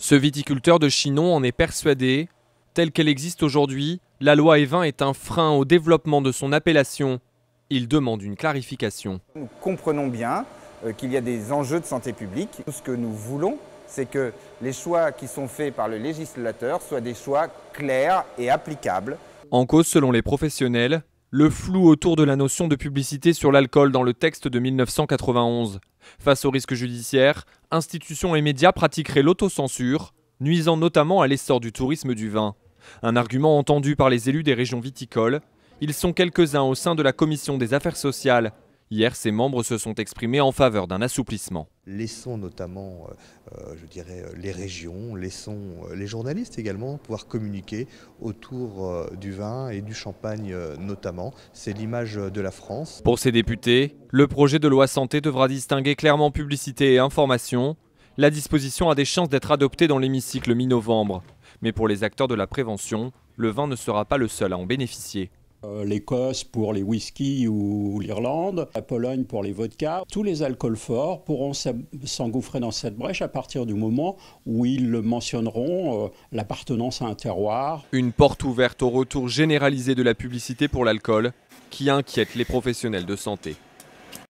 Ce viticulteur de Chinon en est persuadé. Telle qu'elle existe aujourd'hui, la loi Evin est un frein au développement de son appellation. Il demande une clarification. Nous comprenons bien euh, qu'il y a des enjeux de santé publique. Ce que nous voulons, c'est que les choix qui sont faits par le législateur soient des choix clairs et applicables. En cause, selon les professionnels, le flou autour de la notion de publicité sur l'alcool dans le texte de 1991. Face au risque judiciaire, institutions et médias pratiqueraient l'autocensure, nuisant notamment à l'essor du tourisme du vin. Un argument entendu par les élus des régions viticoles, ils sont quelques-uns au sein de la commission des affaires sociales Hier, ses membres se sont exprimés en faveur d'un assouplissement. Laissons notamment, euh, euh, je dirais, euh, les régions, laissons les journalistes également pouvoir communiquer autour du vin et du champagne notamment. C'est l'image de la France. Pour ces députés, le projet de loi santé devra distinguer clairement publicité et information. La disposition a des chances d'être adoptée dans l'hémicycle mi-novembre. Mais pour les acteurs de la prévention, le vin ne sera pas le seul à en bénéficier. Euh, l'Écosse pour les whiskies ou l'Irlande, la Pologne pour les vodkas. Tous les alcools forts pourront s'engouffrer dans cette brèche à partir du moment où ils mentionneront euh, l'appartenance à un terroir. Une porte ouverte au retour généralisé de la publicité pour l'alcool qui inquiète les professionnels de santé.